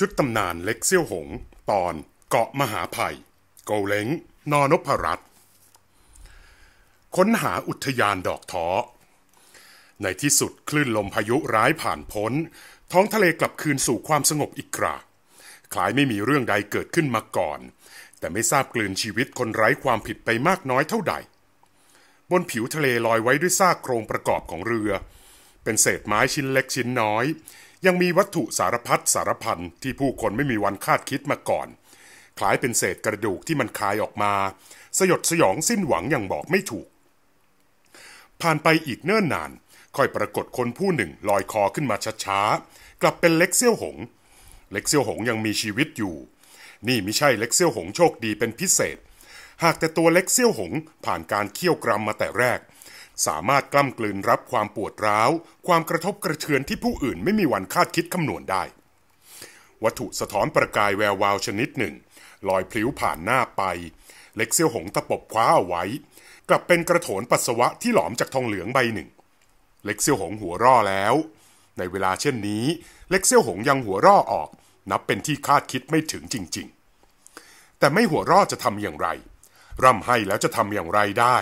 ชุดตำนานเล็กเซี่ยวหง ตอนเกาะมหาภัยโกเล้งนอนพรัตค้นหาอุทยานดอกท้อ ในที่สุดคลื่นลมพายุร้ายผ่านพ้น ท้องทะเลกลับคืนสู่ความสงบอีกครา คลายไม่มีเรื่องใดเกิดขึ้นมาก่อน แต่ไม่ทราบกลืนชีวิตคนไร้ความผิดไปมากน้อยเท่าใด บนผิวทะเลลอยไว้ด้วยซากโครงประกอบของเรือ เป็นเศษไม้ชิ้นเล็กชิ้นน้อยยังมีวัตถุสารพัดสารพันที่ผู้คนไม่มีวันคาดคิดมาก่อน คล้ายเป็นเศษกระดูกที่มันคายออกมา สยดสยองสิ้นหวังอย่างบอกไม่ถูก ผ่านไปอีกเนิ่นนาน ค่อยปรากฏคนผู้หนึ่งลอยคอขึ้นมาช้าๆกลับเป็นเล็กเซี่ยวหง เล็กเซี่ยวหงยังมีชีวิตอยู่ นี่ไม่ใช่เล็กเซี่ยวหงโชคดีเป็นพิเศษ หากแต่ตัวเล็กเซี่ยวหงผ่านการเคี่ยวกรำมาแต่แรกสามารถกล้ำกลืนรับความปวดร้าว ความกระทบกระเทือนที่ผู้อื่นไม่มีวันคาดคิดคำนวณได้ วัตถุสะท้อนประกายแวววาวชนิดหนึ่ง ลอยพลิ้วผ่านหน้าไป เล็กเซียว หงตะปบคว้าเอาไว้ กลับเป็นกระโถนปัสสาวะที่หลอมจากทองเหลืองใบหนึ่ง เล็กเซียวหงหัวร่อแล้ว ในเวลาเช่นนี้ เล็กเซียวหงยังหัวร่อออกนับเป็นที่คาดคิดไม่ถึงจริงๆ แต่ไม่หัวร่อจะทำอย่างไร ร่ำให้แล้วจะทำอย่างไรได้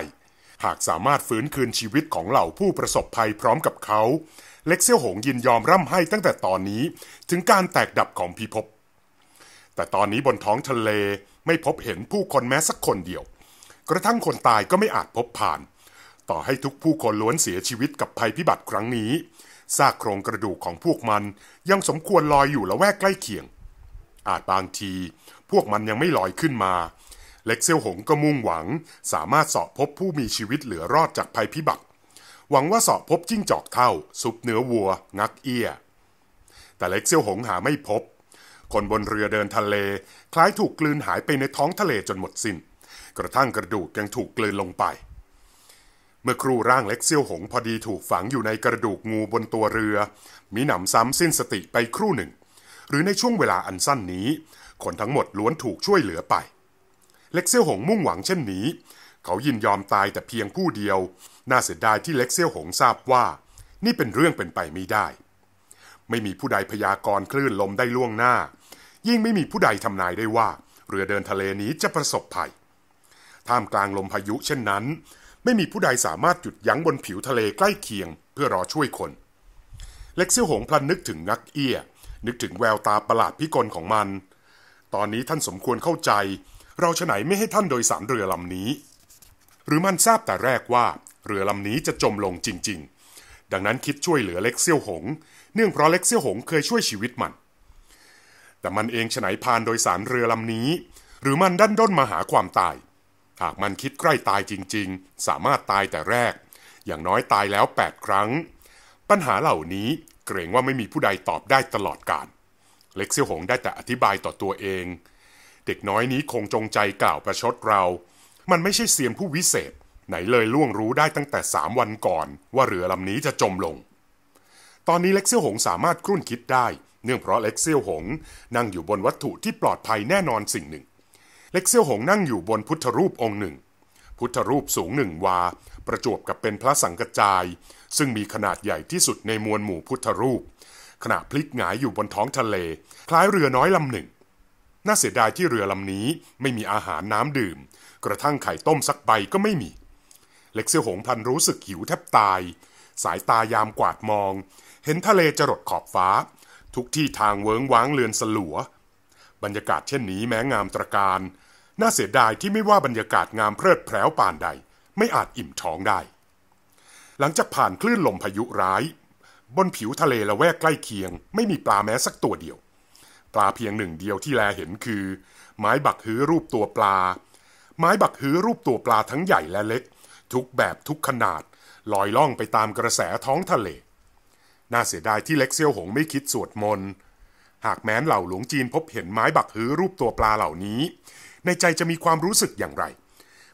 หากสามารถฟื้นคืนชีวิตของเหล่าผู้ประสบภัยพร้อมกับเขา เล็กเซียวหงยินยอมร่ำไห้ตั้งแต่ตอนนี้ถึงการแตกดับของพิภพแต่ตอนนี้บนท้องทะเลไม่พบเห็นผู้คนแม้สักคนเดียว กระทั่งคนตายก็ไม่อาจพบผ่าน ต่อให้ทุกผู้คนล้วนเสียชีวิตกับภัยพิบัติครั้งนี้ซากโครงกระดูกของพวกมันยังสมควรลอยอยู่ละแวกใกล้เคียง อาจบางที พวกมันยังไม่ลอยขึ้นมาเล็กเซียวหงก็มุ่งหวังสามารถสอบพบผู้มีชีวิตเหลือรอดจากภัยพิบัติหวังว่าสอบพบจิ้งจอกเท่าซุปเนื้อวัวงักเอียแต่เล็กเซียวหงหาไม่พบ คนบนเรือเดินทะเล คล้ายถูกกลืนหายไปในท้องทะเลจนหมดสิน้น กระทั่งกระดูกยังถูกกลืนลงไป เมื่อครูร่างเล็กเซียวหงพอดีถูกฝังอยู่ในกระดูกงูบนตัวเรือ มีหนำซ้ำสิ้นสติไปครู่หนึ่ง หรือในช่วงเวลาอันสั้นนี้คนทั้งหมดล้วนถูกช่วยเหลือไปเล็กเซี่ยวหงมุ่งหวังเช่นนี้ เขายินยอมตายแต่เพียงผู้เดียว น่าเสียดายที่เล็กเซี่ยวหงทราบว่า นี่เป็นเรื่องเป็นไปไม่ได้ ไม่มีผู้ใดพยากรณ์คลื่นลมได้ล่วงหน้า ยิ่งไม่มีผู้ใดทำนายได้ว่า เรือเดินทะเลนี้จะประสบภัย ท่ามกลางลมพายุ เช่นนั้น ไม่มีผู้ใดสามารถหยุดยั้งบนผิวทะเลใกล้เคียง เพื่อรอช่วยคน เล็กเซี่ยวหงพลันนึกถึงนักเอี้ยนึกถึงแววตาประหลาดพิกลของมัน ตอนนี้ท่านสมควรเข้าใจเราฉไหนไม่ให้ท่านโดยสารเรือลำนี้ หรือมันทราบแต่แรกว่าเรือลำนี้จะจมลงจริงๆ ดังนั้นคิดช่วยเหลือเล็กเซี่ยวหงเนื่องเพราะเล็กเซี่ยวหงเคยช่วยชีวิตมัน แต่มันเองฉไหนพานโดยสารเรือลำนี้ หรือมันดันด้นมาหาความตาย หากมันคิดใกล้ตายจริงๆ สามารถตายแต่แรก อย่างน้อยตายแล้ว8ครั้ง ปัญหาเหล่านี้เกรงว่าไม่มีผู้ใดตอบได้ตลอดกาลเล็กเซี่ยวหงได้แต่อธิบายต่อตัวเองเด็กน้อยนี้คงจงใจกล่าวประชดเรา มันไม่ใช่เสียมผู้วิเศษ ไหนเลยล่วงรู้ได้ตั้งแต่สามวันก่อน ว่าเรือลำนี้จะจมลง ตอนนี้เล็กเซี่ยวหงสามารถกรุ่นคิดได้ เนื่องเพราะเล็กเซี่ยวหงนั่งอยู่บนวัตถุที่ปลอดภัยแน่นอนสิ่งหนึ่ง เล็กเซี่ยวหงนั่งอยู่บนพุทธรูปองค์หนึ่ง พุทธรูปสูงหนึ่งวา ประจวบกับเป็นพระสังกจาย ซึ่งมีขนาดใหญ่ที่สุดในมวลหมู่พุทธรูปขณะพลิกหงายอยู่บนท้องทะเล คล้ายเรือน้อยลำหนึ่งน่าเสียดายที่เรือลำนี้ไม่มีอาหารน้ำดื่ม กระทั่งไข่ต้มสักใบก็ไม่มี เล็กเสื้อหงพันรู้สึกหิวแทบตาย สายตายามกวาดมอง เห็นทะเลจรดขอบฟ้า ทุกที่ทางเวิงว้างเลือนสลัวบรรยากาศเช่นนี้แม้งามตระการ น่าเสียดายที่ไม่ว่าบรรยากาศงามเพลิดเพลวปานใด ไม่อาจอิ่มท้องได้ หลังจากผ่านคลื่นลมพายุร้าย บนผิวทะเลละแวกใกล้เคียง ไม่มีปลาแม้สักตัวเดียวลาเพียงหนึ่งเดียวที่แลเห็นคือ ไม้บักฮื้อรูปตัวปลา ไม้บักฮื้อรูปตัวปลาทั้งใหญ่และเล็ก ทุกแบบทุกขนาด ลอยล่องไปตามกระแสท้องทะเลน่าเสียดายที่เล็กเซียวหงไม่คิดสวดมนต์หากแม้นเหล่าหลวงจีนพบเห็นไม้บักฮื้อรูปตัวปลาเหล่านี้ ในใจจะมีความรู้สึกอย่างไร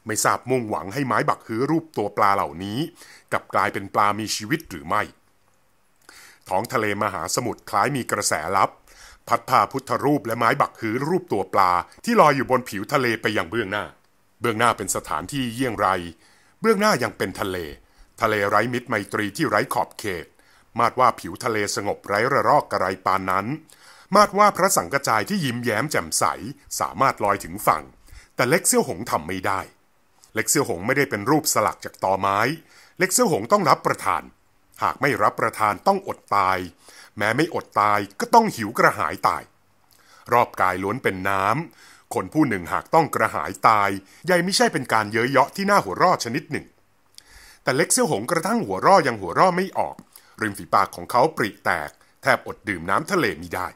ไม่ทราบมุ่งหวังให้ไม้บักฮื้อรูปตัวปลาเหล่านี้กลับกลายเป็นปลามีชีวิตหรือไม่ ท้องทะเลมหาสมุทรคล้ายมีกระแสลับพัดพาพุทธรูปและไม้บักหือรูปตัวปลาที่ลอยอยู่บนผิวทะเลไปยังเบื้องหน้า เบื้องหน้าเป็นสถานที่เยี่ยงไร เบื้องหน้ายังเป็นทะเล ทะเลไร้มิตรไมตรีที่ไร้ขอบเขต มาดว่าผิวทะเลสงบไร้ระรอกกระไรปานนั้น มาดว่าพระสังกจายที่ยิ้มแย้มแจ่มใส สามารถลอยถึงฝั่ง แต่เล็กเซี่ยวหงทำไม่ได้ เล็กเซี่ยวหงไม่ได้เป็นรูปสลักจากตอไม้ เล็กเซี่ยวหงต้องรับประทาน หากไม่รับประทานต้องอดตายแม้ไม่อดตายก็ต้องหิวกระหายตาย รอบกายล้วนเป็นน้ำคนผู้หนึ่งหากต้องกระหายตายยัยไม่ใช่เป็นการเย้ยเยาะที่น่าหัวรอดชนิดหนึ่ง แต่เล็กเสี้ยหงกระทั่งหัวรออยังหัวรออไม่ออก ริมฝีปากของเขาปริแตก แทบอดดื่มน้ำทะเลมิได้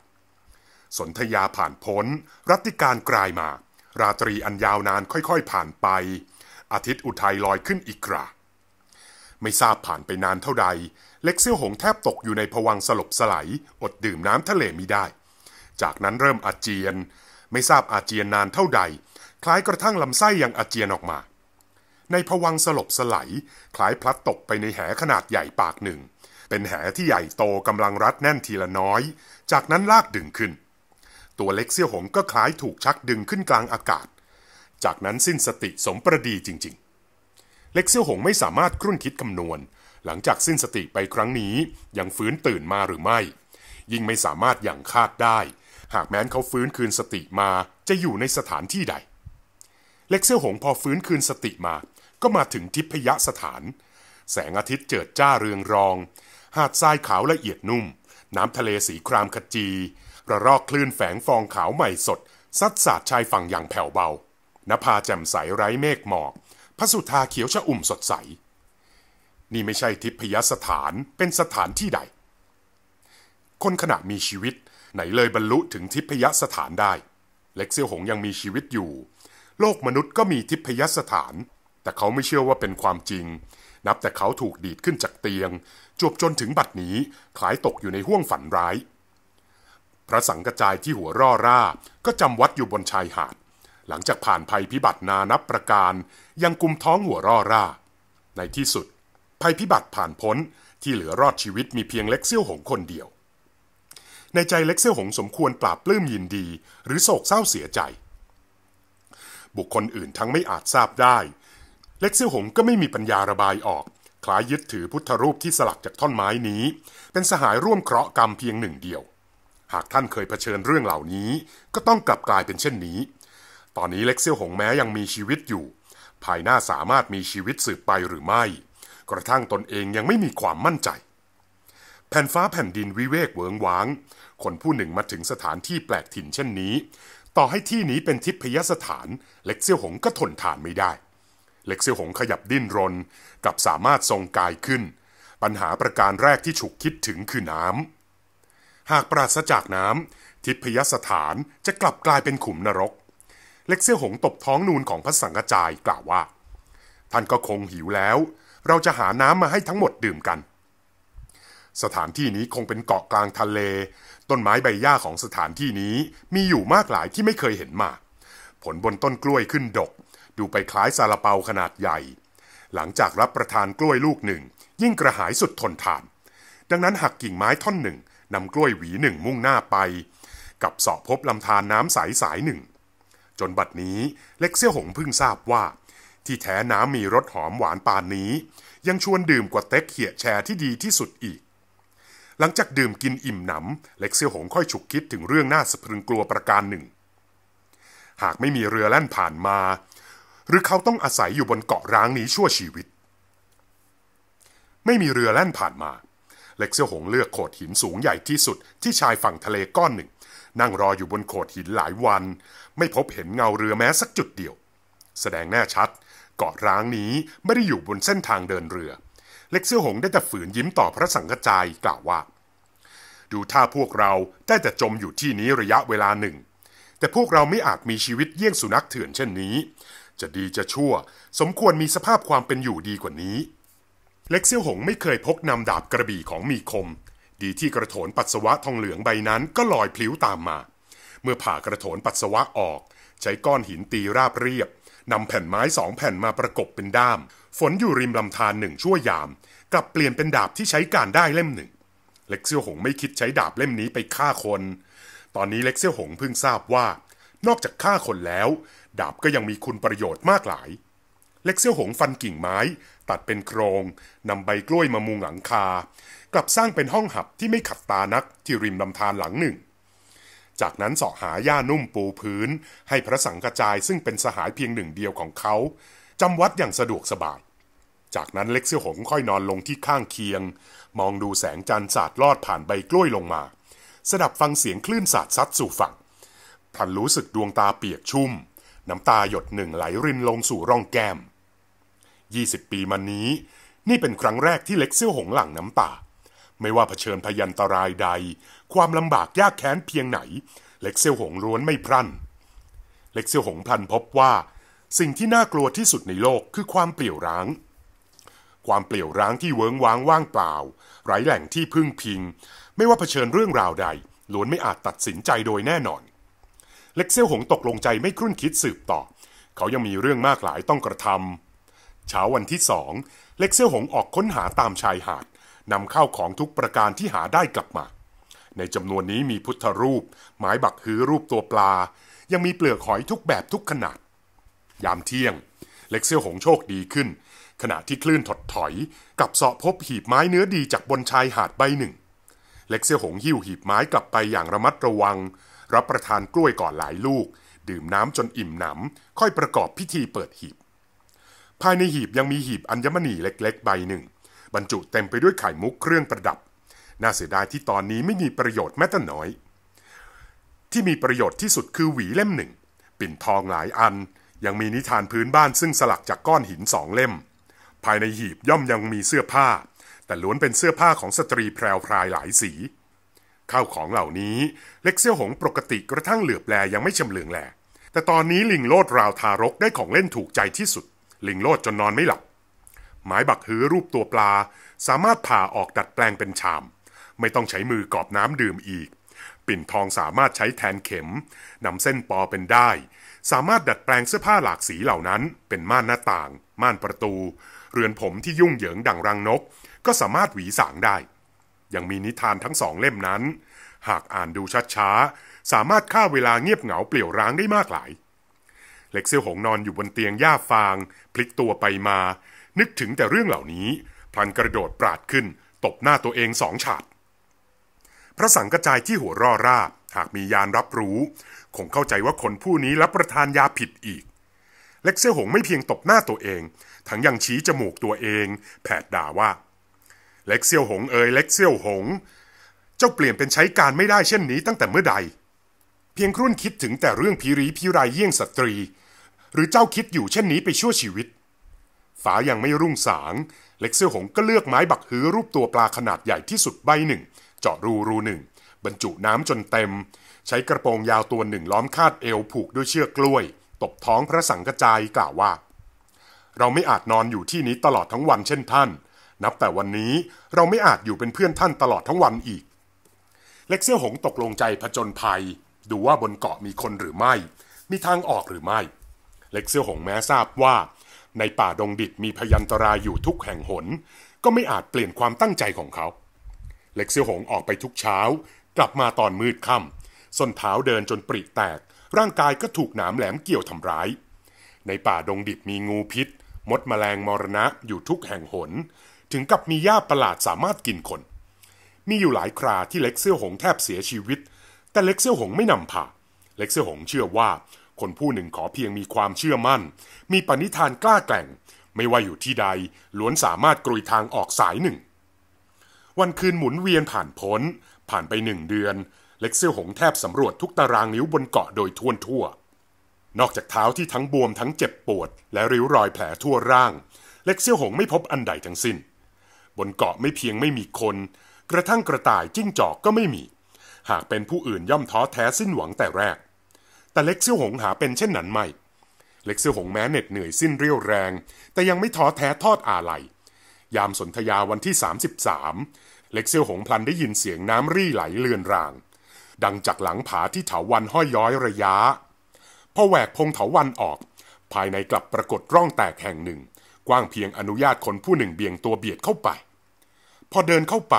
สนธยาผ่านพ้น รัติการกลายมา ราตรีอันยาวนานค่อยๆผ่านไป อาทิตย์อุทัยลอยขึ้นอีกกราไม่ทราบผ่านไปนานเท่าใดเล็กเซี่ยวหงแทบตกอยู่ในผวังสลบสลาย อดดื่มน้ำทะเลมิได้ จากนั้นเริ่มอาเจียนไม่ทราบอาเจียนนานเท่าใดคล้ายกระทั่งลำไส้ยังอาเจียนออกมา ในผวังสลบสลาย คล้ายพลัดตกไปในแหขนาดใหญ่ปากหนึ่ง เป็นแหที่ใหญ่โตกำลังรัดแน่นทีละน้อย จากนั้นลากดึงขึ้น ตัวเล็กเซี่ยวหงก็คล้ายถูกชักดึงขึ้นกลางอากาศ จากนั้นสิ้นสติสมประดีจริงๆ เล็กเซี่ยวหงไม่สามารถครุ่นคิดคำนวณหลังจากสิ้นสติไปครั้งนี้ยังฟื้นตื่นมาหรือไม่ ยิ่งไม่สามารถอย่างคาดได้ หากแม้นเขาฟื้นคืนสติมาจะอยู่ในสถานที่ใดเล็กเซี่ยหงพอฟื้นคืนสติมา ก็มาถึงทิพยสถาน แสงอาทิตย์เจิดจ้าเรืองรอง หาดทรายขาวละเอียดนุ่ม น้ำทะเลสีครามขจีระรอกคลื่นแฝงฟองขาวใหม่สดซัดสาดชายฝั่งอย่างแผ่วเบานภาแจ่มใสไร้เมฆหมอกพระสุธาเขียวชะอุ่มสดใสนี่ไม่ใช่ทิพยสถานเป็นสถานที่ใด คนขณะมีชีวิต ไหนเลยบรรลุถึงทิพยสถานได้ เล็กเซียวหงยังมีชีวิตอยู่ โลกมนุษย์ก็มีทิพยสถาน แต่เขาไม่เชื่อว่าเป็นความจริง นับแต่เขาถูกดีดขึ้นจากเตียง จวบจนถึงบัดนี้ คล้ายตกอยู่ในห้วงฝันร้าย พระสังกจายที่หัวร่อร่าก็จำวัดอยู่บนชายหาด หลังจากผ่านภัยพิบัตินานับประการยังกุมท้องหัวร่อร่า ในที่สุดภัยพิบัติผ่านพ้นที่เหลือรอดชีวิตมีเพียงเล็กเซี่ยวหงคนเดียว ในใจเล็กเซี่ยวหงสมควรปราบปลื้มยินดี หรือโศกเศร้าเสียใจ บุคคลอื่นทั้งไม่อาจทราบได้ เล็กเซี่ยวหงก็ไม่มีปัญญาระบายออก คล้ายยึดถือพุทธรูปที่สลักจากท่อนไม้นี้ เป็นสหายร่วมเคราะห์กรรมเพียงหนึ่งเดียว หากท่านเคยเผชิญเรื่องเหล่านี้ก็ต้องกลับกลายเป็นเช่นนี้ ตอนนี้เล็กเซี่ยวหงแม้ยังมีชีวิตอยู่ ภายหน้าสามารถมีชีวิตสืบไปหรือไม่กระทั่งตนเองยังไม่มีความมั่นใจ แผ่นฟ้าแผ่นดินวิเวกเวิงวาง คนผู้หนึ่งมาถึงสถานที่แปลกถิ่นเช่นนี้ ต่อให้ที่นี้เป็นทิพยสถาน เล็กเซี่ยวหงก็ทนทานไม่ได้ เล็กเซี่ยวหงขยับดิ้นรนกับสามารถทรงกายขึ้น ปัญหาประการแรกที่ฉุกคิดถึงคือน้ำ หากปราศจากน้ำทิพยสถานจะกลับกลายเป็นขุมนรก เล็กเซี่ยวหงตบท้องนูนของพระสังกจายกล่าวว่า ท่านก็คงหิวแล้วเราจะหาน้ำมาให้ทั้งหมดดื่มกัน สถานที่นี้คงเป็นเกาะกลางทะเล ต้นไม้ใบหญ้าของสถานที่นี้มีอยู่มากหลายที่ไม่เคยเห็นมา ผลบนต้นกล้วยขึ้นดก ดูไปคล้ายซาลาเปาขนาดใหญ่ หลังจากรับประทานกล้วยลูกหนึ่ง ยิ่งกระหายสุดทนทาน ดังนั้นหักกิ่งไม้ท่อนหนึ่งนำกล้วยหวีหนึ่งมุ่งหน้าไป กับสอบพบลำธารนน้ำใสสายหนึ่ง จนบัดนี้เล็กเซี่ยหงพึ่งทราบว่าที่แท้น้ำมีรสหอมหวานปานนี้ ยังชวนดื่มกว่าเต็กเขี่ยแชร์ที่ดีที่สุดอีก หลังจากดื่มกินอิ่มหนำเล็กเซียวหงค่อยฉุกคิดถึงเรื่องน่าสะพรึงกลัวประการหนึ่ง หากไม่มีเรือแล่นผ่านมา หรือเขาต้องอาศัยอยู่บนเกาะร้างนี้ชั่วชีวิต ไม่มีเรือแล่นผ่านมา เล็กเซียวหงเลือกโขดหินสูงใหญ่ที่สุดที่ชายฝั่งทะเลก้อนหนึ่ง นั่งรออยู่บนโขดหินหลายวัน ไม่พบเห็นเงาเรือแม้สักจุดเดียว แสดงแน่ชัดเกาะร้างนี้ไม่ได้อยู่บนเส้นทางเดินเรือ เล็กเสื้อหงได้แต่ฝืนยิ้มต่อพระสังฆจายกล่าวว่า ดูท่าพวกเราได้แต่จมอยู่ที่นี้ระยะเวลาหนึ่ง แต่พวกเราไม่อาจมีชีวิตเยี่ยงสุนัขเถื่อนเช่นนี้ จะดีจะชั่ว สมควรมีสภาพความเป็นอยู่ดีกว่านี้ เล็กเสี้ยวหงไม่เคยพกนำดาบกระบี่ของมีคม ดีที่กระโถนปัสสาวะทองเหลืองใบนั้นก็ลอยพลิ้วตามมา เมื่อผ่ากระโถนปัสสาวะออก ใช้ก้อนหินตีราบเรียบนำแผ่นไม้สองแผ่นมาประกบเป็นด้าม ฝนอยู่ริมลำธารหนึ่งชั่วยาม กลับเปลี่ยนเป็นดาบที่ใช้การได้เล่มหนึ่ง เล็กเซียวหงไม่คิดใช้ดาบเล่มนี้ไปฆ่าคน ตอนนี้เล็กเซียวหงเพิ่งทราบว่า นอกจากฆ่าคนแล้ว ดาบก็ยังมีคุณประโยชน์มากหลาย เล็กเซียวหงฟันกิ่งไม้ตัดเป็นโครงนำใบกล้วยมามุงหลังคา กลับสร้างเป็นห้องหับที่ไม่ขัดตานักที่ริมลำธารหลังหนึ่งจากนั้นเสาะหาหญ้านุ่มปูพื้น ให้พระสังกจายซึ่งเป็นสหายเพียงหนึ่งเดียวของเขาจำวัดอย่างสะดวกสบาย จากนั้นเล็กเสี่ยวหงค่อยนอนลงที่ข้างเคียง มองดูแสงจันทร์สาดลอดผ่านใบกล้วยลงมา สดับฟังเสียงคลื่นสาดซัดสู่ฝั่งพลันรู้สึกดวงตาเปียกชุ่ม น้ำตาหยดหนึ่งไหลรินลงสู่ร่องแก้ม20 ปีมานี้ นี่เป็นครั้งแรกที่เล็กเสี่ยวหงหลั่งน้ำตาไม่ว่าเผชิญพยันตรายใด ความลำบากยากแค้นเพียงไหน เล็กเซียวหงล้วนไม่พรั่นเล็กเซียวหงพลันพบว่า สิ่งที่น่ากลัวที่สุดในโลกคือความเปลี่ยวร้าง ความเปลี่ยวร้างที่เวิงว้างว่างเปล่า ไร้แหล่งที่พึ่งพิง ไม่ว่าเผชิญเรื่องราวใดล้วนไม่อาจตัดสินใจโดยแน่นอน เล็กเซียวหงตกลงใจไม่ครุ่นคิดสืบต่อ เขายังมีเรื่องมากหลายต้องกระทำเช้าวันที่สองเล็กเซียวหงออกค้นหาตามชายหาดนำเข้าของทุกประการที่หาได้กลับมา ในจำนวนนี้มีพุทธรูป ไม้บักฮือรูปตัวปลา ยังมีเปลือกหอยทุกแบบทุกขนาด ยามเที่ยง เล็กเซี่ยวหงโชคดีขึ้น ขณะที่คลื่นถดถอยกับเสาะพบหีบไม้เนื้อดีจากบนชายหาดใบหนึ่ง เล็กเซี่ยวหงหิ้วหีบไม้กลับไปอย่างระมัดระวัง รับประทานกล้วยก่อนหลายลูก ดื่มน้ำจนอิ่มหนำ ค่อยประกอบพิธีเปิดหีบ ภายในหีบยังมีหีบอัญมณีเล็กๆใบหนึ่งบรรจุเต็มไปด้วยไข่มุกเครื่องประดับ น่าเสียดายที่ตอนนี้ไม่มีประโยชน์แม้แต่น้อย ที่มีประโยชน์ที่สุดคือหวีเล่มหนึ่ง ปิ่นทองหลายอัน ยังมีนิทานพื้นบ้านซึ่งสลักจากก้อนหินสองเล่ม ภายในหีบย่อมยังมีเสื้อผ้า แต่ล้วนเป็นเสื้อผ้าของสตรีแพรวพรายหลายสี ข้าวของเหล่านี้เล็กเสี้ยวหงปกติกระทั่งเหลือบแลยังไม่ชำเลืองแลแต่ตอนนี้ลิงโลดราวทารกได้ของเล่นถูกใจที่สุด ลิงโลดจนนอนไม่หลับไม้บักหือ รูปตัวปลาสามารถผ่าออกดัดแปลงเป็นชาม ไม่ต้องใช้มือกอบน้ำดื่มอีก ปิ่นทองสามารถใช้แทนเข็มนำเส้นปอเป็นได้ สามารถดัดแปลงเสื้อผ้าหลากสีเหล่านั้น เป็นม่านหน้าต่างม่านประตู เรือนผมที่ยุ่งเหยิงดังรังนก ก็สามารถหวีสางได้ ยังมีนิทานทั้งสองเล่มนั้น หากอ่านดูช้าๆสามารถฆ่าเวลาเงียบเหงาเปลี่ยวร้างได้มากหลายเล็กเซี่ยวหงนอนอยู่บนเตียงหญ้าฟาง พลิกตัวไปมานึกถึงแต่เรื่องเหล่านี้พลันกระโดดปราดขึ้น ตบหน้าตัวเองสองฉาดพระสังกระจายที่หัวร่อราบ หากมียานรับรู้ คงเข้าใจว่าคนผู้นี้รับประทานยาผิดอีก เล็กเซี่ยหงไม่เพียงตบหน้าตัวเอง ทั้งยังชี้จมูกตัวเอง แผดด่าว่า เล็กเซี่ยวหงเอ๋ยเล็กเซี่ยวหง เจ้าเปลี่ยนเป็นใช้การไม่ได้เช่นนี้ตั้งแต่เมื่อใด เพียงครุ่นคิดถึงแต่เรื่องผีรีผีรายเยี่ยงสตรี หรือเจ้าคิดอยู่เช่นนี้ไปชั่วชีวิตฝายังไม่รุ่งสาง เล็กเซี่ยวหงก็เลือกไม้บักฮือ รูปตัวปลาขนาดใหญ่ที่สุดใบหนึ่ง เจาะรูรูหนึ่ง บรรจุน้ำจนเต็ม ใช้กระโปรงยาวตัวหนึ่งล้อมคาดเอวผูกด้วยเชือกกล้วยตบท้องพระสังกจายกล่าวว่า เราไม่อาจนอนอยู่ที่นี้ตลอดทั้งวันเช่นท่าน นับแต่วันนี้เราไม่อาจอยู่เป็นเพื่อนท่านตลอดทั้งวันอีก เล็กเซี่ยวหงตกลงใจผจญภัย ดูว่าบนเกาะมีคนหรือไม่ มีทางออกหรือไม่ เล็กเซี่ยวหงแม้ทราบว่าในป่าดงดิบมีพยันตรายอยู่ทุกแห่งหนก็ไม่อาจเปลี่ยนความตั้งใจของเขา เล็กเซือหงออกไปทุกเช้ากลับมาตอนมืดค่ำส้นเท้าเดินจนปริแตก ร่างกายก็ถูกหนามแหลมเกี่ยวทำร้าย ในป่าดงดิบมีงูพิษ มดมแมลงมรณะอยู่ทุกแห่งหน ถึงกับมีหญ้าประหลาดสามารถกินคน มีอยู่หลายคราที่เล็กเซี่ยวหงแทบเสียชีวิต แต่เล็กเซี่ยวหงไม่นำผ่าเล็กเซี่ยวหงเชื่อว่าคนผู้หนึ่งขอเพียงมีความเชื่อมั่น มีปณิธานกล้าแกร่ง ไม่ว่าอยู่ที่ใด ล้วนสามารถกรุยทางออกสายหนึ่ง วันคืนหมุนเวียนผ่านพ้น ผ่านไปหนึ่งเดือน เล็กเซียวหงแทบสำรวจทุกตารางนิ้วบนเกาะโดยทวนทั่ว นอกจากเท้าที่ทั้งบวมทั้งเจ็บปวดและริ้วรอยแผลทั่วร่าง เล็กเซียวหงไม่พบอันใดทั้งสิน้น บนเกาะไม่เพียงไม่มีคน กระทั่งกระต่ายจิ้งจอกก็ไม่มี หากเป็นผู้อื่นย่อมท้อแท้สิ้นหวังแต่แรกแต่เล็กซิ่วหงหาเป็นเช่นนั้นไม่ เล็กซิ่วหงแม้เหน็ดเหนื่อยสิ้นเรี่ยวแรง แต่ยังไม่ท้อแท้ทอดอาลัยยามสนธยาวันที่ 33เล็กซิ่วหงพลันได้ยินเสียงน้ำรี่ไหลเลือนราง ดังจากหลังผาที่เถาวันห้อยย้อยระยะพอแหวกพงเถาวันออก ภายในกลับปรากฏร่องแตกแห่งหนึ่ง กว้างเพียงอนุญาตคนผู้หนึ่งเบี่ยงตัวเบียดเข้าไป พอเดินเข้าไป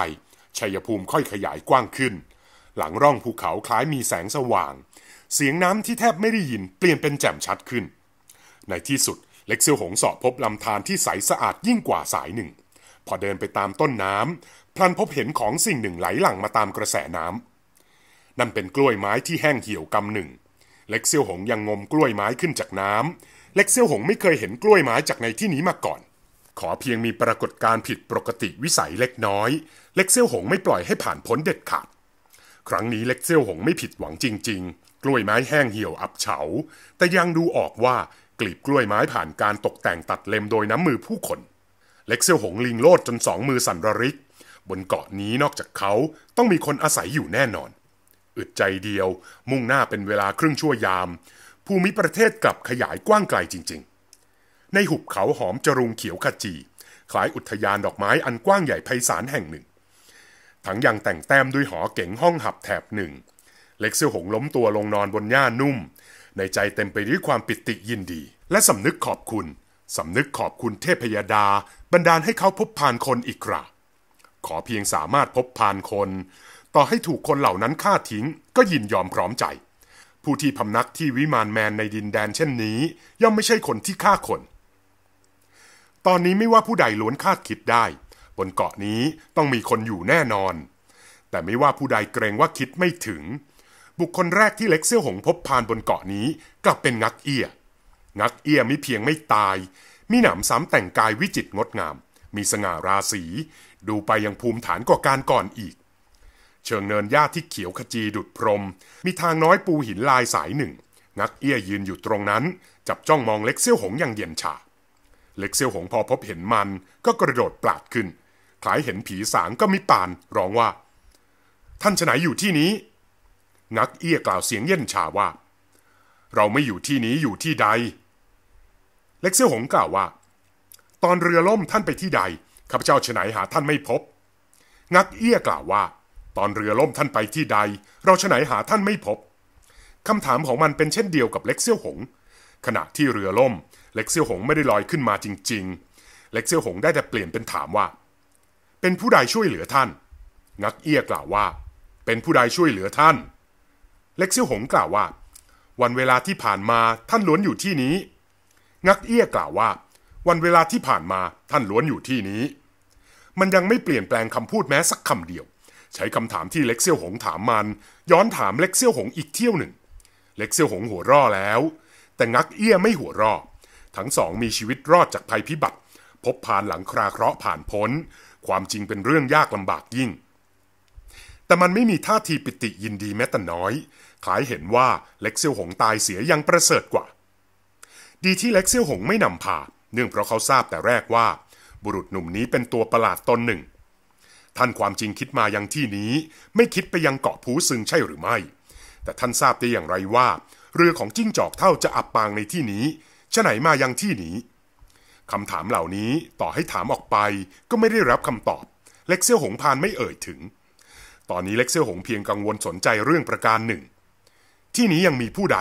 ชัยภูมิค่อยขยายกว้างขึ้น หลังร่องภูเขาคล้ายมีแสงสว่างเสียงน้ำที่แทบไม่ได้ยินเปลี่ยนเป็นแจ่มชัดขึ้น ในที่สุดเล็กเซียวหงสอบพบลำธารที่ใสสะอาดยิ่งกว่าสายหนึ่ง พอเดินไปตามต้นน้ำพลันพบเห็นของสิ่งหนึ่งไหลหลั่งมาตามกระแสน้ำนั่นเป็นกล้วยไม้ที่แห้งเหี่ยวกำหนึ่ง เล็กเซียวหงยังงมกล้วยไม้ขึ้นจากน้ำเล็กเซียวหงไม่เคยเห็นกล้วยไม้จากในที่นี้มาก่อน ขอเพียงมีปรากฏการผิดปกติวิสัยเล็กน้อย เล็กเซียวหงไม่ปล่อยให้ผ่านพ้นเด็ดขาดครั้งนี้เล็กเซียวหงไม่ผิดหวังจริง ๆกล้วยไม้แห้งเหี่ยวอับเฉา แต่ยังดูออกว่า กลีบกล้วยไม้ผ่านการตกแต่งตัดเล็มโดยน้ำมือผู้คน เล็กเซลหงลิงโลดจนสองมือสั่นระริก บนเกาะนี้นอกจากเขาต้องมีคนอาศัยอยู่แน่นอน อึดใจเดียวมุ่งหน้าเป็นเวลาครึ่งชั่วยามภูมิประเทศกลับขยายกว้างไกลจริง ๆ ในหุบเขาหอมจรุงเขียวขจีคล้ายอุทยานดอกไม้อันกว้างใหญ่ไพศาลแห่งหนึ่งทั้งยังแต่งแต้มด้วยหอเก๋งห้องหับแถบหนึ่งเล็กเซื่ยวหงล้มตัวลงนอนบนหญ้านุ่ม ในใจเต็มไปด้วยความปิติยินดี และสำนึกขอบคุณสำนึกขอบคุณเทพยดาบันดาลให้เขาพบพานคนอีกคราขอเพียงสามารถพบพานคน ต่อให้ถูกคนเหล่านั้นฆ่าทิ้ง ก็ยินยอมพร้อมใจ ผู้ที่พำนักที่วิมานแมนในดินแดนเช่นนี้ ย่อมไม่ใช่คนที่ฆ่าคน ตอนนี้ไม่ว่าผู้ใดล้วนคาดคิดได้ บนเกาะนี้ต้องมีคนอยู่แน่นอน แต่ไม่ว่าผู้ใดเกรงว่าคิดไม่ถึงบุคคลแรกที่เล็กเซี่ยวหงพบพานบนเกาะนี้ กลับเป็นงักเอี้ยงักเอี้ยมิเพียงไม่ตาย มีหนำซ้ำแต่งกายวิจิตรงดงาม มีสง่าราศีดูไปยังภูมิฐานกว่าการก่อนอีก เชิงเนินหญ้าที่เขียวขจีดุดพรม มีทางน้อยปูหินลายสายหนึ่งงักเอี้ยยืนอยู่ตรงนั้น จับจ้องมองเล็กเซี่ยวหงอย่างเย็นชา เล็กเซี่ยวหงพอพบเห็นมันก็กระโดดปลาดขึ้นคล้ายเห็นผีสางก็มิปาน ร้องว่า ท่านฉไหนอยู่ที่นี้นักเอี้ยกล่าวเสียงเย็นชาว่า เราไม่อยู่ที่นี้อยู่ที่ใด เล็กเซียวหงกล่าวว่า ตอนเรือล่มท่านไปที่ใด ข้าพเจ้าฉนหนหาท่านไม่พบ นักเอี้ยกล่าวว่า ตอนเรือล่มท่านไปที่ใด เราฉนหนหาท่านไม่พบ คำถามของมันเป็นเช่นเดียวกับเล็กเซียวหง ขณะที่เรือล่มเล็กเซียวหงไม่ได้ลอยขึ้นมาจริงๆ เล็กเซียวหงได้แต่เปลี่ยนเป็นถามว่า เป็นผู้ใดช่วยเหลือท่าน นักเอี้ยกล่าวว่า เป็นผู้ใดช่วยเหลือท่านเล็กซิ่วหงกล่าวว่า วันเวลาที่ผ่านมาท่านล้วนอยู่ที่นี้งักเอี้ยกล่าวว่า วันเวลาที่ผ่านมาท่านล้วนอยู่ที่นี้ มันยังไม่เปลี่ยนแปลงคำพูดแม้สักคำเดียว ใช้คำถามที่เล็กเซี่ยวหงถามมัน ย้อนถามเล็กเซี่ยวหงอีกเที่ยวหนึ่ง เล็กเซี่ยวหงหัวรอแล้ว แต่งักเอี้ยไม่หัวรอทั้งสองมีชีวิตรอดจากภัยพิบัติ พบผ่านหลังคราเคราะห์ผ่านพ้นความจริงเป็นเรื่องยากลำบากยิ่ง แต่มันไม่มีท่าทีปิติยินดีแม้แต่น้อยคล้ายเห็นว่าเล็กเซียวหงตายเสียยังประเสริฐกว่า ดีที่เล็กเซียวหงไม่นำพา เนื่องเพราะเขาทราบแต่แรกว่า บุรุษหนุ่มนี้เป็นตัวประหลาดตนหนึ่ง ท่านความจริงคิดมายังที่นี้ ไม่คิดไปยังเกาะผูซึงใช่หรือไม่ แต่ท่านทราบได้อย่างไรว่า เรือของจิ้งจอกเท่าจะอับปางในที่นี้ชะไหนมายังที่นี้ คำถามเหล่านี้ต่อให้ถามออกไปก็ไม่ได้รับคำตอบ เล็กเซียวหงพานไม่เอ่ยถึง ตอนนี้เล็กเซียวหงเพียงกังวลสนใจเรื่องประการหนึ่งที่นี้ยังมีผู้ใด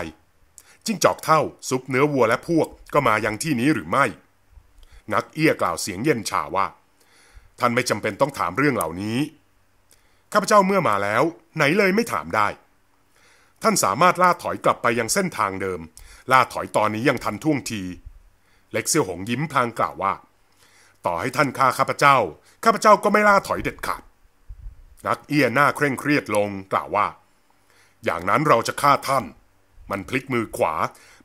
จิ้งจอกเท่าซุปเนื้อวัวและพวกก็มายังที่นี้หรือไม่ นักเอี้ยกล่าวเสียงเย็นชาว่า ท่านไม่จำเป็นต้องถามเรื่องเหล่านี้ ข้าพเจ้าเมื่อมาแล้ว ไหนเลยไม่ถามได้ ท่านสามารถล่าถอยกลับไปยังเส้นทางเดิมล่าถอยตอนนี้ยังทันท่วงที เล็กเซี่ยวหงยิ้มพลางกล่าวว่า ต่อให้ท่านฆ่าข้าพเจ้า ข้าพเจ้าก็ไม่ล่าถอยเด็ดขาดนักเอี้ยหน้าเคร่งเครียดลงกล่าวว่าอย่างนั้นเราจะฆ่าท่าน มันพลิกมือขวา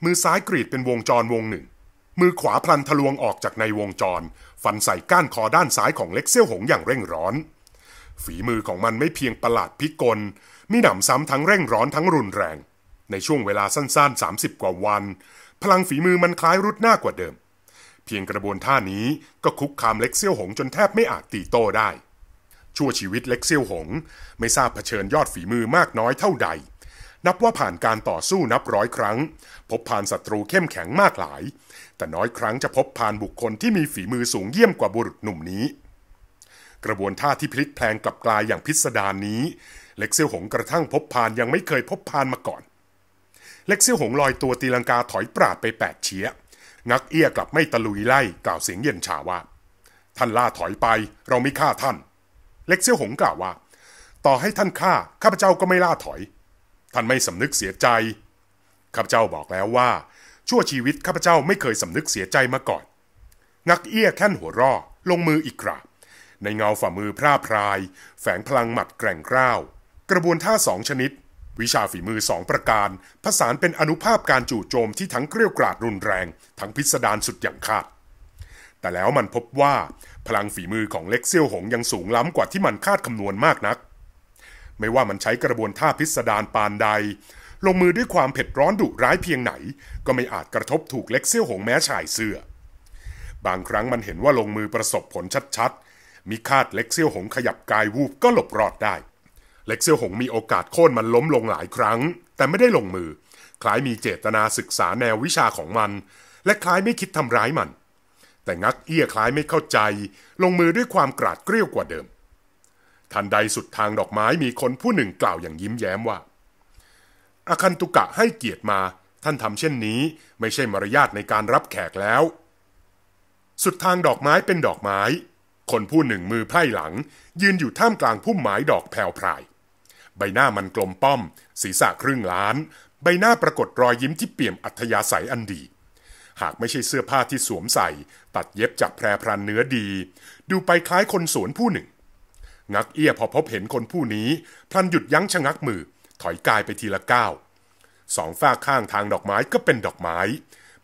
มือซ้ายกรีดเป็นวงจรวงหนึ่ง มือขวาพลันทะลวงออกจากในวงจร ฟันใส่ก้านคอด้านซ้ายของเล็กเซี่ยวหงอย่างเร่งร้อน ฝีมือของมันไม่เพียงประหลาดพิกลมีหนำซ้ำทั้งเร่งร้อนทั้งรุนแรง ในช่วงเวลาสั้นๆ 30 กว่าวัน พลังฝีมือมันคล้ายรุดหน้ากว่าเดิม เพียงกระบวนท่านี้ก็คุกคามเล็กเซี่ยวหงจนแทบไม่อาจตีโต้ได้ชั่วชีวิตเล็กเซี่ยวหงไม่ทราบเผชิญยอดฝีมือมากน้อยเท่าใด นับว่าผ่านการต่อสู้นับร้อยครั้ง พบผ่านศัตรูเข้มแข็งมากหลาย แต่น้อยครั้งจะพบผ่านบุคคลที่มีฝีมือสูงเยี่ยมกว่าบุรุษหนุ่มนี้ กระบวนท่าที่พลิกแพลงกลับกลายอย่างพิสดารนี้ เล็กเซี่ยวหงกระทั่งพบผ่านยังไม่เคยพบผ่านมาก่อน เล็กเซี่ยวหงลอยตัวตีลังกาถอยปราดไปแปดเชียงักเอี้ยกลับไม่ตะลุยไล่กล่าวเสียงเย็นชาว่าท่านล่าถอยไปเราไม่ฆ่าท่านเล็กเซี่ยวหงกล่าวว่า ต่อให้ท่านฆ่าข้าพเจ้าก็ไม่ล่าถอย ท่านไม่สำนึกเสียใจ ข้าพเจ้าบอกแล้วว่า ชั่วชีวิตข้าพเจ้าไม่เคยสำนึกเสียใจมาก่อน งักเอี้ยแค่นหัวร่อลงมืออีกกราบในเงาฝ่ามือพร่าพรายแฝงพลังหมัดแกร่งกร้าว กระบวนท่าสองชนิด วิชาฝีมือสองประการ ผสานเป็นอนุภาพการจู่โจมที่ทั้งเกลี้ยวกราดรุนแรง ทั้งพิสดารสุดอย่างคาด แต่แล้วมันพบว่าพลังฝีมือของเล็กเซียวหงยังสูงล้ำกว่าที่มันคาดคำนวณมากนัก ไม่ว่ามันใช้กระบวนท่าพิสดารปานใด ลงมือด้วยความเผ็ดร้อนดุร้ายเพียงไหน ก็ไม่อาจกระทบถูกเล็กเซียวหงแม้ชายเสื้อ บางครั้งมันเห็นว่าลงมือประสบผลชัดๆ มีคาดเล็กเซียวหงขยับกายวูบก็หลบรอดได้ เล็กเซียวหงมีโอกาส โค่นมันล้มลงหลายครั้ง แต่ไม่ได้ลงมือ คล้ายมีเจตนาศึกษาแนววิชาของมัน และคล้ายไม่คิดทำร้ายมันแต่งักเอี้ยคล้ายไม่เข้าใจ ลงมือด้วยความกราดเกรี้ยวกว่าเดิม ทันใดสุดทางดอกไม้มีคนผู้หนึ่งกล่าวอย่างยิ้มแย้มว่าอาคันตุกะให้เกียรติมาท่านทำเช่นนี้ไม่ใช่มารยาทในการรับแขกแล้ว สุดทางดอกไม้เป็นดอกไม้ คนผู้หนึ่งมือไพร่หลัง ยืนอยู่ท่ามกลางพุ่มไม้ดอกแผ่วพราย ใบหน้ามันกลมป้อม ศีรษะครึ่งล้าน ใบหน้าปรากฏรอยยิ้มที่เปี่ยมอัธยาศัยอันดีหากไม่ใช่เสื้อผ้าที่สวมใส่ ตัดเย็บจากแพรพรันเนื้อดี ดูไปคล้ายคนสวนผู้หนึ่งงักเอี้ยพอพบเห็นคนผู้นี้พลันหยุดยั้งชะงักมือ ถอยกายไปทีละก้าว สองฝ้าข้างทางดอกไม้ก็เป็นดอกไม้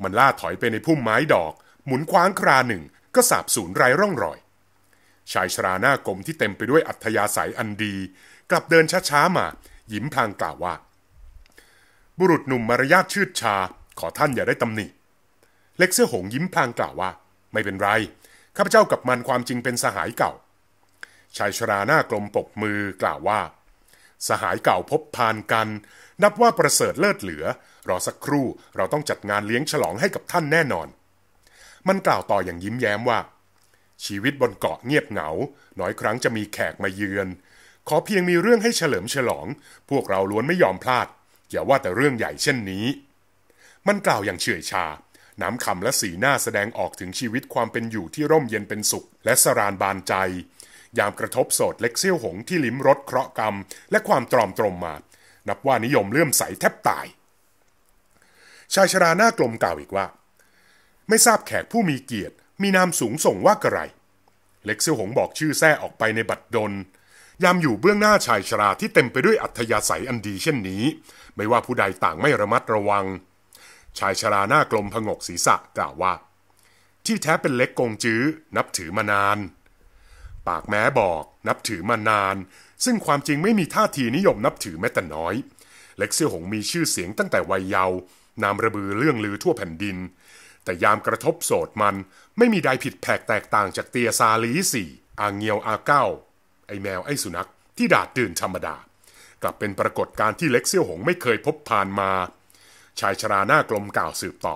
มันล่าถอยไปในพุ่มไม้ดอก หมุนคว้างคราหนึ่งก็สาบสูญไร้ร่องรอยชายชราหน้ากลมที่เต็มไปด้วยอัธยาศัยอันดี กลับเดินช้าๆมายิ้มพลางกล่าวว่า บุรุษหนุ่มมารยาทชืดชาขอท่านอย่าได้ตำหนิเล็กเสื้อหงยิ้มพลางกล่าวว่า ไม่เป็นไรข้าพเจ้ากับมันความจริงเป็นสหายเก่า ชายชราหน้ากลมปกมือกล่าวว่า สหายเก่าพบพานกันนับว่าประเสริฐเลิศเหลือ รอสักครู่เราต้องจัดงานเลี้ยงฉลองให้กับท่านแน่นอน มันกล่าวต่ออย่างยิ้มแย้มว่า ชีวิตบนเกาะเงียบเหงา น้อยครั้งจะมีแขกมาเยือน ขอเพียงมีเรื่องให้เฉลิมฉลอง พวกเราล้วนไม่ยอมพลาดอย่าว่าแต่เรื่องใหญ่เช่นนี้ มันกล่าวอย่างเฉื่อยชาน้ำคำและสีหน้าแสดงออกถึงชีวิตความเป็นอยู่ที่ร่มเย็นเป็นสุขและสรานบานใจ ยามกระทบโสดเล็กเซี่ยวหงที่ลิ้มรสเคราะห์กรรม และความตรอมตรมมา นับว่านิยมเลื่อมใสแทบตาย ชายชราหน้ากลมกล่าวอีกว่า ไม่ทราบแขกผู้มีเกียรติ มีนามสูงส่งว่ากระไร เล็กเซี่ยวหงบอกชื่อแท้ออกไปในบัตรดลยามอยู่เบื้องหน้าชายชราที่เต็มไปด้วยอัธยาศัยอันดีเช่นนี้ ไม่ว่าผู้ใดต่างไม่ระมัดระวังชายชราหน้ากลมผงกศีรษะกล่าวว่า ที่แท้เป็นเล็กกงจื้อ นับถือมานาน ปากแม้บอกนับถือมานาน ซึ่งความจริงไม่มีท่าทีนิยมนับถือแม้แต่น้อย เล็กเสี่ยวหงมีชื่อเสียงตั้งแต่วัยเยาว์นามระบือเรื่องลือทั่วแผ่นดิน แต่ยามกระทบโสดมันไม่มีใดผิดแผกแตกต่างจากเตียซาลีสี่อางเงียวอาเก้า ไอแมวไอสุนัข ที่ดาดตื่นธรรมดากลับเป็นปรากฏการณ์ที่เล็กเสี่ยวหงไม่เคยพบผ่านมาชายชราหน้า กลมกล่าวสืบต่อ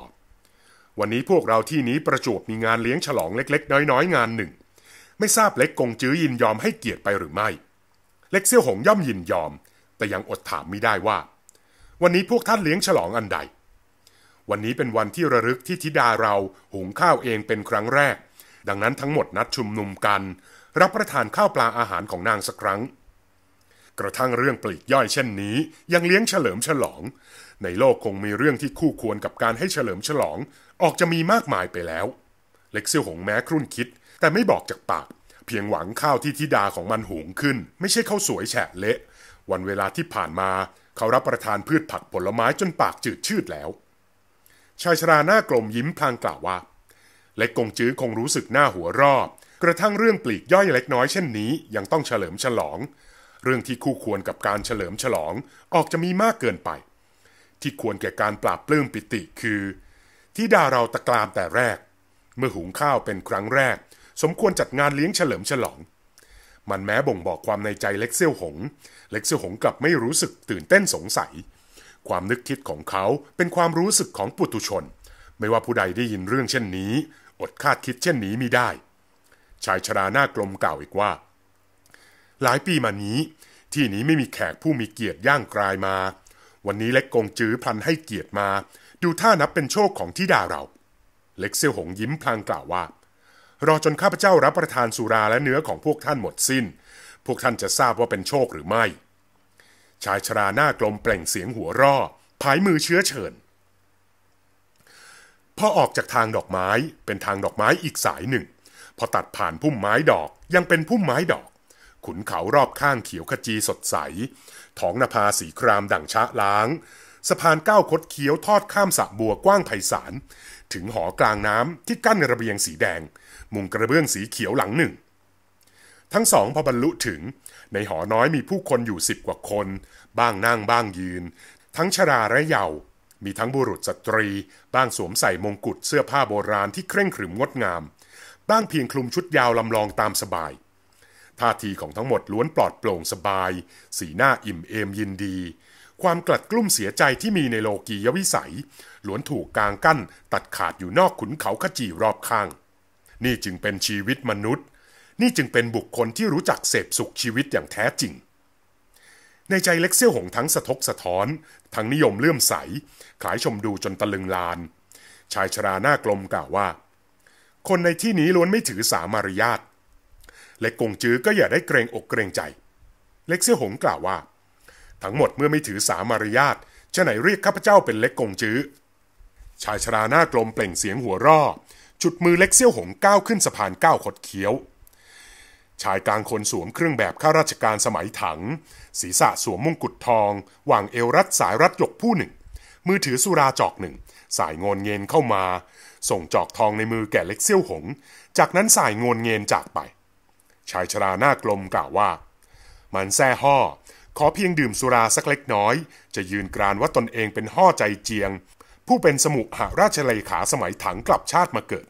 วันนี้พวกเราที่นี้ประจวบมีงานเลี้ยงฉลองเล็ก ๆ น้อยๆงานหนึ่ง ไม่ทราบเล็กกงจื้อยินยอมให้เกียรติไปหรือไม่ เล็กเซี่ยวหงย่อมยินยอม แต่ยังอดถามไม่ได้ว่า วันนี้พวกท่านเลี้ยงฉลองอันใด วันนี้เป็นวันที่ระลึกที่ธิดาเราหุงข้าวเองเป็นครั้งแรก ดังนั้นทั้งหมดนัดชุมนุมกัน รับประทานข้าวปลาอาหารของนางสักครั้ง กระทั่งเรื่องปลีกย่อยเช่นนี้ยังเลี้ยงเฉลิมฉลองในโลกคงมีเรื่องที่คู่ควรกับการให้เฉลิมฉลองออกจะมีมากมายไปแล้ว เล็กเซี่ยวหงแม้ครุ่นคิด แต่ไม่บอกจากปาก เพียงหวังข้าวที่ทิดาของมันหุงขึ้น ไม่ใช่ข้าวสวยแฉะเละ วันเวลาที่ผ่านมาเขารับประทานพืชผักผลไม้จนปากจืดชืดแล้ว ชายชราหน้ากลมยิ้มพลางกล่าวว่าเล็กกงจื้อคงรู้สึกหน้าหัวรอบกระทั่งเรื่องปลีกย่อยเล็กน้อยเช่นนี้ ยังต้องเฉลิมฉลอง เรื่องที่คู่ควรกับการเฉลิมฉลองออกจะมีมากเกินไปที่ควรแก่การปราบปลื้มปิติคือ ที่ดาเราตะกรามแต่แรก เมื่อหุงข้าวเป็นครั้งแรก สมควรจัดงานเลี้ยงเฉลิมฉลอง มันแม้บ่งบอกความในใจเล็กเซี่ยวหง เล็กเซี่ยวหงกลับไม่รู้สึกตื่นเต้นสงสัย ความนึกคิดของเขาเป็นความรู้สึกของปุถุชน ไม่ว่าผู้ใดได้ยินเรื่องเช่นนี้ อดคาดคิดเช่นนี้มิได้ ชายชราหน้ากลมกล่าวอีกว่า หลายปีมานี้ ที่นี้ไม่มีแขกผู้มีเกียรติย่างกลายมาวันนี้เล็กกงจื้อพลันให้เกียรติมา ดูท่านับเป็นโชคของที่ดาเรา เล็กเซี่ยวหงยิ้มพลางกล่าวว่า รอจนข้าพเจ้ารับประทานสุราและเนื้อของพวกท่านหมดสิน้น พวกท่านจะทราบว่าเป็นโชคหรือไม่ ชายชราหน้ากลมเปล่งเสียงหัวร่อผายมือเชื้อเชิญพอออกจากทางดอกไม้เป็นทางดอกไม้อีกสายหนึ่ง พอตัดผ่านพุ่มไม้ดอกยังเป็นพุ่มไม้ดอก ขุนเขารอบข้างเขียวขจีสดใสท้องนภาสีครามดั่งชะล้าง สะพานก้าวคดเคี้ยวทอดข้ามสระบัวกว้างไพศาลถึงหอกลางน้ำที่กั้นระเบียงสีแดง มุงกระเบื้องสีเขียวหลังหนึ่ง ทั้งสองพอบรรลุถึงในหอน้อยมีผู้คนอยู่สิบกว่าคน บ้างนั่งบ้างยืน ทั้งชราและเยาว์มีทั้งบุรุษสตรี บ้างสวมใส่มงกุฎเสื้อผ้าโบราณที่เคร่งขรึมงดงาม บ้างเพียงคลุมชุดยาวลำลองตามสบายท่าทีของทั้งหมดล้วนปลอดโปร่งสบาย สีหน้าอิ่มเอมยินดี ความกลัดกลุ้มเสียใจที่มีในโลกียวิสัยล้วนถูกกางกั้น ตัดขาดอยู่นอกขุนเขาขจีรอบข้าง นี่จึงเป็นชีวิตมนุษย์ นี่จึงเป็นบุคคลที่รู้จักเสพสุขชีวิตอย่างแท้จริง ในใจเล็กเซี่ยวหงทั้งสะทกสะท้อน ทั้งนิยมเลื่อมใสขายชมดูจนตะลึงลาน ชายชราหน้ากลมกล่าวว่า คนในที่นี้ล้วนไม่ถือสามารยาทและกงจื้อก็อย่าได้เกรงอกเกรงใจ เล็กเซี่ยหงกล่าวว่า ทั้งหมดเมื่อไม่ถือสามารยาทจะไหนเรียกข้าพเจ้าเป็นเล็กกงจื้อชายชราหน้ากลมเปล่งเสียงหัวรออจุดมือเล็กเซี่ยหงก้าวขึ้นสะพานก้าวขดเคี้ยว ชายกลางคนสวมเครื่องแบบข้าราชการสมัยถัง ศีรษะสวมมงกุฎทองวางเอวรัดสายรัดหยกผู้หนึ่ง มือถือสุราจอกหนึ่ง สายงนเงินเข้ามา ส่งจอกทองในมือแก่เล็กเซี่ยวหง จากนั้นสายงนเงินจากไปชายชราหน้ากลมกล่าวว่า มันแซ่ห่อขอเพียงดื่มสุราสักเล็กน้อย จะยืนกรานว่าตนเองเป็นห่อใจเจียง ผู้เป็นสมุหาราชเลขาสมัยถังกลับชาติมาเกิด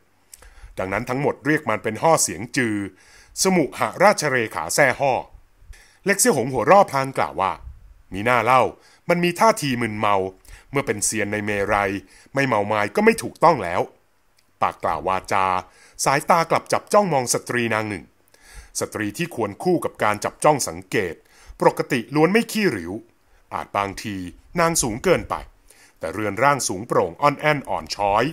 ดังนั้นทั้งหมดเรียกมันเป็นห่อเสียงจือ สมุหาราชเลขาแซ่ห่อเล็กเสี่ยหงหัวรอบพางกล่าวว่า มีหน้าเล่า มันมีท่าทีมึนเมา เมื่อเป็นเซียนในเมรัย ไม่เมาไม้ก็ไม่ถูกต้องแล้ว ปากกล่าววาจา สายตากลับจับจ้องมองสตรีนางหนึ่งสตรีที่ควรคู่กับการจับจ้องสังเกต ปกติล้วนไม่ขี้หริว อาจบางทีนางสูงเกินไป แต่เรือนร่างสูงโปร่งอ่อนแอนอ่อนช้อย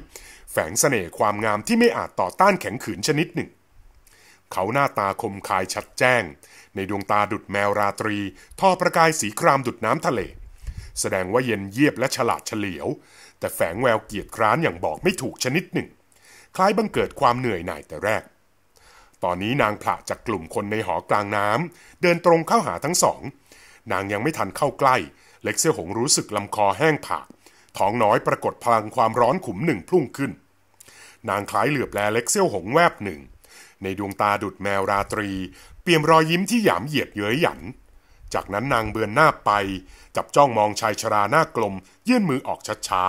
แฝงสเสน่ห์ความงามที่ไม่อาจต่อต้านแข็งขืนชนิดหนึ่ง เขาหน้าตาคมคายชัดแจ้ง ในดวงตาดุดแมวราตรี ท่อประกายสีครามดุดน้ำทะเล แสดงว่าเย็นเยียบและฉลาดเฉลียว แต่แฝงแววเกียจคร้านอย่างบอกไม่ถูกชนิดหนึ่ง คล้ายบังเกิดความเหนื่อยหน่ายแต่แรกตอนนี้นางผละจากกลุ่มคนในหอกลางน้ำเดินตรงเข้าหาทั้งสอง นางยังไม่ทันเข้าใกล้เล็กเสื้อหงรู้สึกลำคอแห้งผากท้องน้อยปรากฏพลังความร้อนขุมหนึ่งพุ่งขึ้น นางคล้ายเหลือบแลเล็กเสี้ยวหงแวบหนึ่ง ในดวงตาดุดแมวราตรี เปี่ยมรอยยิ้มที่หยามเหยียดเย้ยหยันจากนั้นนางเบือนหน้าไป จับจ้องมองชายชราหน้ากลม ยื่นมือออกช้าช้า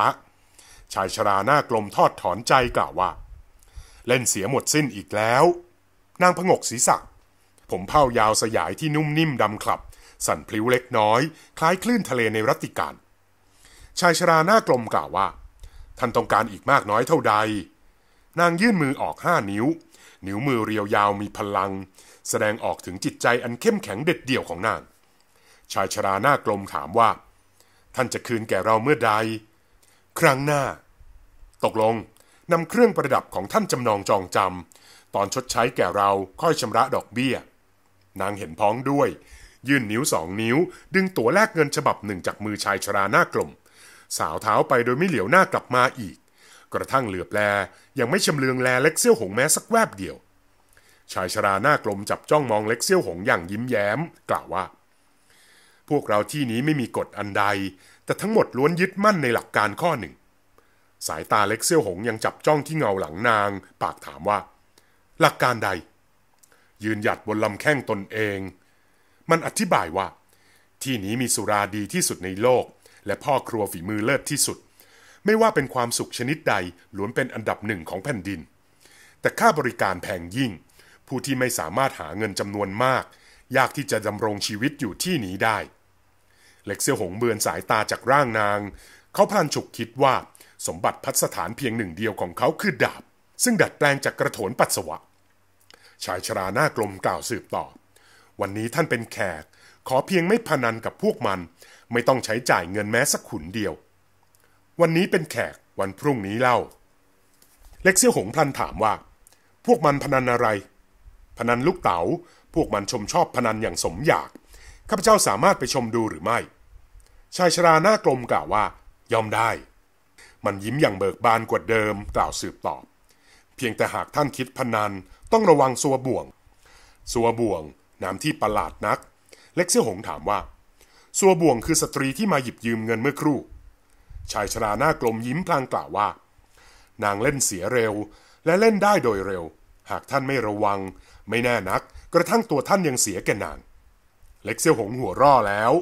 ชายชราหน้ากลมทอดถอนใจกล่าวว่า เล่นเสียหมดสิ้นอีกแล้วนางผงกศีรษะ ผมเผ้ายาวสยายที่นุ่มนิ่มดำคลับ สั่นพลิ้วเล็กน้อยคล้ายคลื่นทะเลในรัติการชายชราหน้ากลมกล่าวว่า ท่านต้องการอีกมากน้อยเท่าใด นางยื่นมือออกห้านิ้วนิ้วมือเรียวยาวมีพลัง แสดงออกถึงจิตใจอันเข้มแข็งเด็ดเดี่ยวของนางชายชราหน้ากลมถามว่า ท่านจะคืนแก่เราเมื่อใด ครั้งหน้า ตกลงนำเครื่องประดับของท่านจำนองจองจำตอนชดใช้แก่เราค่อยชำระดอกเบี้ย นางเห็นพ้องด้วย ยื่นนิ้วสองนิ้วดึงตั๋วแลกเงินฉบับหนึ่งจากมือชายชราหน้ากลมสาวเท้าไปโดยไม่เหลียวหน้ากลับมาอีก กระทั่งเหลือบแล ยังไม่ชำเลืองแลเล็กเซี่ยวหงแม้สักแวบเดียว ชายชราหน้ากลมจับจ้องมองเล็กเซี่ยวหงอย่างยิ้มแย้ม กล่าวว่า พวกเราที่นี้ไม่มีกฎอันใด แต่ทั้งหมดล้วนยึดมั่นในหลักการข้อหนึ่ง สายตาเล็กเซี่ยวหงยังจับจ้องที่เงาหลังนาง ปากถามว่าหลักการใดยืนหยัดบนลำแข้งตนเอง มันอธิบายว่า ที่นี้มีสุราดีที่สุดในโลก และพ่อครัวฝีมือเลิศที่สุด ไม่ว่าเป็นความสุขชนิดใดล้วนเป็นอันดับหนึ่งของแผ่นดิน แต่ค่าบริการแพงยิ่ง ผู้ที่ไม่สามารถหาเงินจำนวนมาก ยากที่จะดำรงชีวิตอยู่ที่นี้ได้ เล็กเซื่อหงเบือนสายตาจากร่างนาง เขาพลันฉุกคิดว่าสมบัติพัสถานเพียงหนึ่งเดียวของเขาคือดาบซึ่งดัดแปลงจากกระโถนปัสสาวะชายชราหน้ากลมกล่าวสืบต่อ วันนี้ท่านเป็นแขก ขอเพียงไม่พนันกับพวกมัน ไม่ต้องใช้จ่ายเงินแม้สักขุนเดียว วันนี้เป็นแขก วันพรุ่งนี้เล่า เล็กเซี่ยวหงพลันถามว่า พวกมันพนันอะไร พนันลูกเตา๋าพวกมันชมชอบพนันอย่างสมอยากข้าพเจ้าสามารถไปชมดูหรือไม่ ชายชราหน้ากลมกล่าวว่ายอมได้ มันยิ้มอย่างเบิกบานกว่าเดิมกล่าวสืบตอบเพียงแต่หากท่านคิดพนันต้องระวังสัวบ่วงสัวบ่วง นามที่ประหลาดนัก เล็กเสี่ยวหงถามว่าสัวบ่วงคือสตรีที่มาหยิบยืมเงินเมื่อครู่ ชายชราหน้ากลมยิ้มพลางกล่าวว่า นางเล่นเสียเร็วและเล่นได้โดยเร็ว หากท่านไม่ระวังไม่แน่นัก กระทั่งตัวท่านยังเสียแก่นาง เล็กเสี่ยวหงหัวร่อแล้ว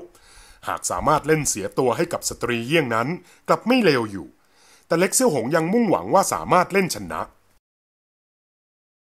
หากสามารถเล่นเสียตัวให้กับสตรีเยี่ยงนั้นกลับไม่เลวอยู่ แต่เล็กเสี่ยวหงยังมุ่งหวังว่าสามารถเล่นชนะ